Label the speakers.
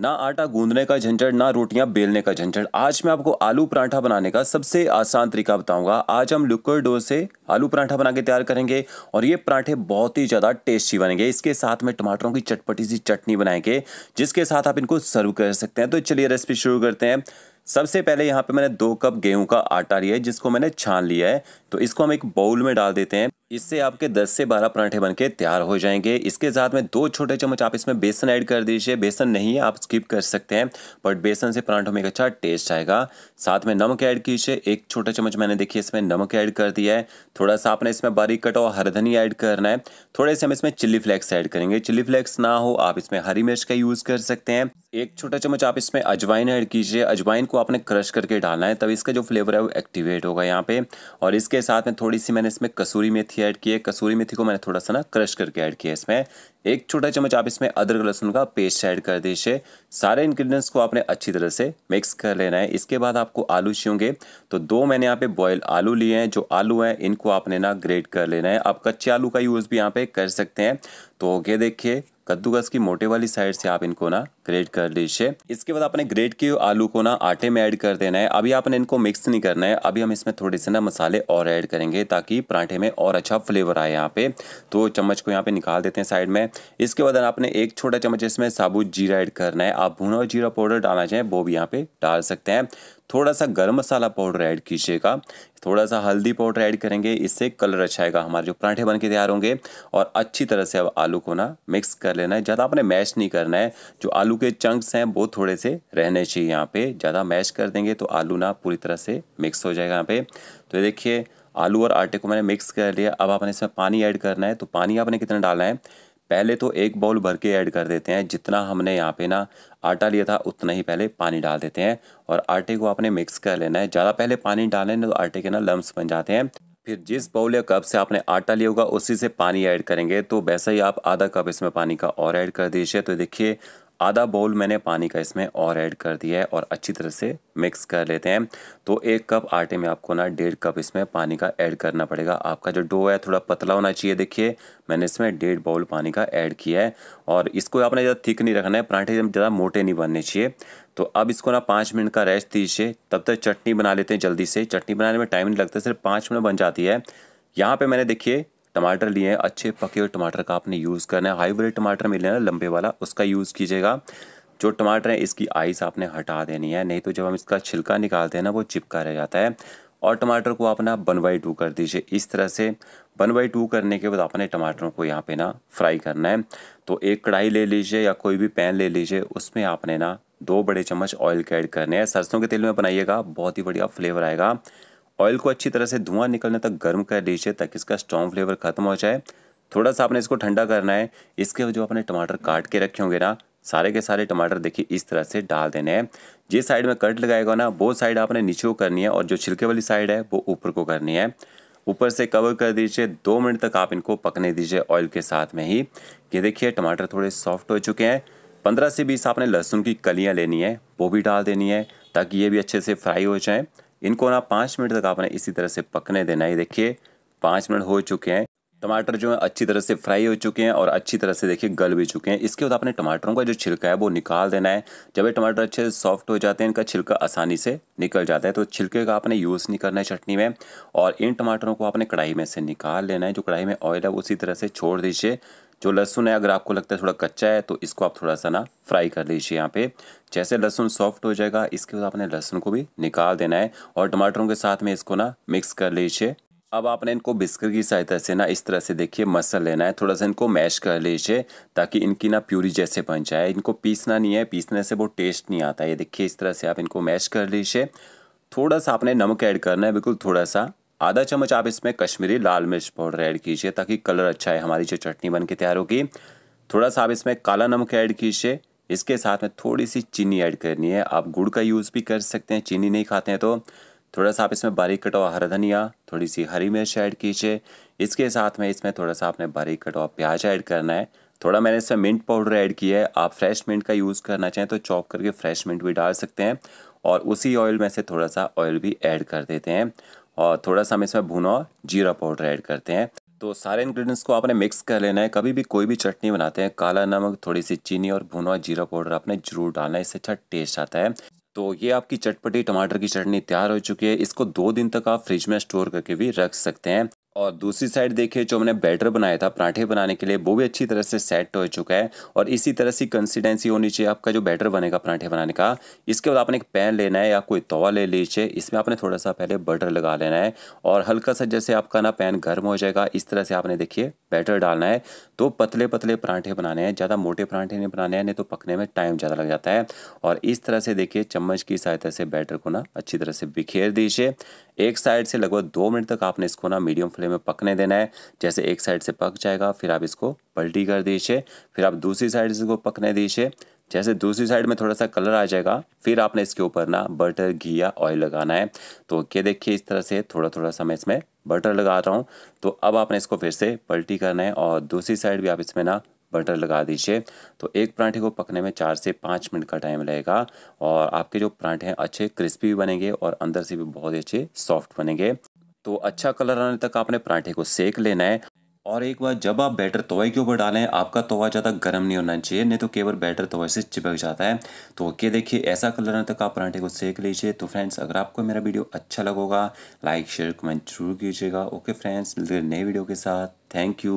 Speaker 1: ना आटा गूंदने का झंझट ना रोटियां बेलने का झंझट आज मैं आपको आलू पराठा बनाने का सबसे आसान तरीका बताऊंगा आज हम लुक्कर डो से आलू पराठा बना के तैयार करेंगे और ये पराठे बहुत ही ज़्यादा टेस्टी बनेंगे इसके साथ में टमाटरों की चटपटी सी चटनी बनाएंगे जिसके साथ आप इनको सर्व कर सकते हैं तो चलिए रेसिपी शुरू करते हैं सबसे पहले यहाँ पे मैंने दो कप गेहूं का आटा लिया है जिसको मैंने छान लिया है तो इसको हम एक बाउल में डाल देते हैं इससे आपके 10 से 12 पराठे बनके तैयार हो जाएंगे इसके साथ में दो छोटे चम्मच आप इसमें बेसन ऐड कर दीजिए बेसन नहीं है आप स्किप कर सकते हैं बट बेसन से पराठों में एक अच्छा टेस्ट आएगा साथ में नमक ऐड कीजिए एक छोटा चम्मच मैंने देखिए इसमें नमक ऐड कर दिया है थोड़ा सा आपने इसमें बारीक कटा हुआ हरधनी ऐड करना है थोड़े से हम इसमें चिली फ्लेक्स ऐड करेंगे चिली फ्लेक्स ना हो आप इसमें हरी मिर्च का यूज़ कर सकते हैं एक छोटा चम्मच आप इसमें अजवाइन ऐड कीजिए अजवाइन को आपने क्रश करके डालना है तब इसका जो फ्लेवर है वो एक्टिवेट होगा यहाँ पे और इसके साथ में थोड़ी सी मैंने इसमें कसूरी मेथी ऐड की है कसूरी मेथी को मैंने थोड़ा सा ना क्रश करके ऐड किया इसमें एक छोटा चम्मच आप इसमें अदरक लहसुन का पेस्ट ऐड कर दीजिए सारे इन्ग्रीडियंट्स को आपने अच्छी तरह से मिक्स कर लेना है इसके बाद आपको आलू छियोंगे तो दो मैंने यहाँ पे बॉयल आलू लिए हैं जो आलू हैं इनको आपने ना ग्रेट कर लेना है आप कच्चे आलू का यूज़ भी यहाँ पे कर सकते हैं तो ओके देखिए कद्दूकस की मोटे वाली साइड से आप इनको ना ग्रेट कर लीजिए इसके बाद आपने ग्रेट किए आलू को ना आटे में ऐड कर देना है अभी आपने इनको मिक्स नहीं करना है अभी हम इसमें थोड़े से ना मसाले और ऐड करेंगे ताकि पराठे में और अच्छा फ्लेवर आए यहाँ पे तो चम्मच को यहाँ पे निकाल देते हैं साइड में इसके बाद आपने एक छोटा चम्मच इसमें साबुत जीरा ऐड करना है आप भुना जीरा पाउडर डालना चाहें वो भी यहाँ पे डाल सकते हैं थोड़ा सा गर्म मसाला पाउडर ऐड कीजिएगा थोड़ा सा हल्दी पाउडर ऐड करेंगे इससे कलर अच्छा आएगा हमारे जो पराठे बन के तैयार होंगे और अच्छी तरह से अब आलू को ना मिक्स कर लेना है ज़्यादा आपने मैश नहीं करना है जो आलू के चंक्स हैं वो थोड़े से रहने चाहिए यहाँ पे ज़्यादा मैश कर देंगे तो आलू ना पूरी तरह से मिक्स हो जाएगा यहाँ पे तो देखिए आलू और आटे को मैंने मिक्स कर लिया अब आपने इसमें पानी ऐड करना है तो पानी आपने कितना डालना है पहले तो एक बाउल भर के ऐड कर देते हैं जितना हमने यहाँ पे ना आटा लिया था उतना ही पहले पानी डाल देते हैं और आटे को आपने मिक्स कर लेना है ज़्यादा पहले पानी डालें तो आटे के ना लम्ब बन जाते हैं फिर जिस बाउल या कप से आपने आटा लिया होगा उसी से पानी ऐड करेंगे तो वैसा ही आप आधा कप इसमें पानी का और ऐड कर दीजिए तो देखिए आधा बाउल मैंने पानी का इसमें और ऐड कर दिया है और अच्छी तरह से मिक्स कर लेते हैं तो एक कप आटे में आपको ना डेढ़ कप इसमें पानी का ऐड करना पड़ेगा आपका जो डो है थोड़ा पतला होना चाहिए देखिए मैंने इसमें डेढ़ बाउल पानी का ऐड किया है और इसको आपने ज़्यादा थिक नहीं रखना है पराठे ज़्यादा मोटे नहीं बनने चाहिए तो अब इसको ना पाँच मिनट का रेस्ट दीजिए तब तक चटनी बना लेते हैं जल्दी से चटनी बनाने में टाइम नहीं लगता सिर्फ पाँच मिनट बन जाती है यहाँ पर मैंने देखिए टमाटर लिए हैं अच्छे पके हुए टमाटर का आपने यूज़ करना है हाई वाले टमाटर मिले ना लंबे वाला उसका यूज़ कीजिएगा जो टमाटर है इसकी आइस आपने हटा देनी है नहीं तो जब हम इसका छिलका निकालते हैं ना वो चिपका रह जाता है और टमाटर को आप ना वन बाई टू कर दीजिए इस तरह से वन बाई टू करने के बाद आपने टमाटरों को यहाँ पे ना फ्राई करना है तो एक कढ़ाई ले लीजिए या कोई भी पैन ले लीजिए उसमें आपने ना दो बड़े चम्मच ऑयल के ऐड करने हैं सरसों के तेल में बनाइएगा बहुत ही बढ़िया फ्लेवर आएगा ऑयल को अच्छी तरह से धुआं निकलने तक गर्म कर लीजिए ताकि इसका स्ट्रॉन्ग फ्लेवर खत्म हो जाए थोड़ा सा आपने इसको ठंडा करना है इसके जो आपने टमाटर काट के रखे होंगे ना सारे के सारे टमाटर देखिए इस तरह से डाल देने हैं जिस साइड में कट लगाएगा ना वो साइड आपने नीचे को करनी है और जो छिलके वाली साइड है वो ऊपर को करनी है ऊपर से कवर कर दीजिए दो मिनट तक आप इनको पकने दीजिए ऑयल के साथ में ही ये देखिए टमाटर थोड़े सॉफ्ट हो चुके हैं पंद्रह से बीस आपने लहसुन की कलियाँ लेनी है वो भी डाल देनी है ताकि ये भी अच्छे से फ्राई हो जाएँ इनको ना पाँच मिनट तक आपने इसी तरह से पकने देना है देखिए पाँच मिनट हो चुके हैं टमाटर जो है अच्छी तरह से फ्राई हो चुके हैं और अच्छी तरह से देखिए गल भी चुके हैं इसके बाद आपने टमाटरों का जो छिलका है वो निकाल देना है जब ये टमाटर अच्छे से सॉफ्ट हो जाते हैं इनका छिलका आसानी से निकल जाता है तो छिलके का आपने यूज़ नहीं करना है चटनी में और इन टमाटरों को आपने कढ़ाई में से निकाल लेना है जो कढ़ाई में ऑयल है उसी तरह से छोड़ दीजिए जो लहसुन है अगर आपको लगता है थोड़ा कच्चा है तो इसको आप थोड़ा सा ना फ्राई कर लीजिए यहाँ पे जैसे लहसुन सॉफ्ट हो जाएगा इसके बाद आपने लहसुन को भी निकाल देना है और टमाटरों के साथ में इसको ना मिक्स कर लीजिए अब आपने इनको बिस्कर की सहायता से ना इस तरह से देखिए मसल लेना है थोड़ा सा इनको मैश कर लीजिए ताकि इनकी ना प्यूरी जैसे बन जाए इनको पीसना नहीं है पीसने से वो टेस्ट नहीं आता है ये देखिए इस तरह से आप इनको मैश कर लीजिए थोड़ा सा आपने नमक ऐड करना है बिल्कुल थोड़ा सा आधा चम्मच आप इसमें कश्मीरी लाल मिर्च पाउडर ऐड कीजिए ताकि कलर अच्छा है हमारी जो चटनी बन के तैयार होगी थोड़ा सा आप इसमें काला नमक ऐड कीजिए इसके साथ में थोड़ी सी चीनी ऐड करनी है आप गुड़ का यूज़ भी कर सकते हैं चीनी नहीं खाते हैं तो थोड़ा सा आप इसमें बारीक कटा हुआ हरा धनिया थोड़ी सी हरी मिर्च ऐड कीजिए इसके साथ में इसमें थोड़ा सा आपने बारीक कटा हुआ प्याज ऐड करना है थोड़ा मैंने इसमें मिंट पाउडर ऐड किया है आप फ्रेश मिंट का यूज़ करना चाहें तो चॉप करके फ्रेश मिंट भी डाल सकते हैं और उसी ऑयल में से थोड़ा सा ऑयल भी ऐड कर देते हैं और थोड़ा सा हम इसमें भुना और जीरा पाउडर ऐड करते हैं तो सारे इंग्रेडिएंट्स को आपने मिक्स कर लेना है कभी भी कोई भी चटनी बनाते हैं काला नमक थोड़ी सी चीनी और भुना और जीरा पाउडर आपने जरूर डालना है इससे अच्छा टेस्ट आता है तो ये आपकी चटपटी टमाटर की चटनी तैयार हो चुकी है इसको दो दिन तक आप फ्रिज में स्टोर करके भी रख सकते हैं और दूसरी साइड देखिए जो हमने बैटर बनाया था पराठे बनाने के लिए वो भी अच्छी तरह से सेट हो चुका है और इसी तरह से कंसिस्टेंसी होनी चाहिए आपका जो बैटर बनेगा पराठे बनाने का इसके बाद आपने एक पैन लेना है या कोई तवा ले लीजिए इसमें आपने थोड़ा सा पहले बटर लगा लेना है और हल्का सा जैसे आपका ना पैन गर्म हो जाएगा इस तरह से आपने देखिए बैटर डालना है तो पतले पतले पराठे बनाने हैं ज़्यादा मोटे पराठे नहीं बनाने हैं नहीं तो पकने में टाइम ज़्यादा लग जाता है और इस तरह से देखिए चम्मच की सहायता से बैटर को ना अच्छी तरह से बिखेर दीजिए एक साइड से लगभग दो मिनट तक आपने इसको ना मीडियम फ्लेम कटोरे में पकने देना है जैसे एक साइड से पक जाएगा फिर आप इसको पलटी कर दीजिए फिर आप दूसरी साइड इसको पकने दीजिए जैसे दूसरी साइड में थोड़ा सा कलर आ जाएगा फिर आपने इसके ऊपर ना बटर घी या ऑयल लगाना है तो ये देखिए इस तरह से थोड़ा थोड़ा सा मैं इसमें बटर लगा रहा हूँ तो अब आपने इसको फिर से पलटी करना है और दूसरी साइड भी आप इसमें ना बटर लगा दीजिए तो एक पराठे को पकने में चार से पाँच मिनट का टाइम लगेगा और आपके जो पराठे हैं अच्छे क्रिस्पी भी बनेंगे और अंदर से भी बहुत ही अच्छे सॉफ्ट बनेंगे तो अच्छा कलर आने तक आपने पराठे को सेक लेना है और एक बार जब आप बैटर तवे के ऊपर डालें आपका तवा ज़्यादा गर्म नहीं होना चाहिए नहीं तो केवल बैटर तवे से चिपक जाता है तो ओके देखिए ऐसा कलर आने तक आप पराठे को सेक लीजिए तो फ्रेंड्स अगर आपको मेरा वीडियो अच्छा लगेगा लाइक शेयर कमेंट जरूर कीजिएगा ओके फ्रेंड्स नए वीडियो के साथ थैंक यू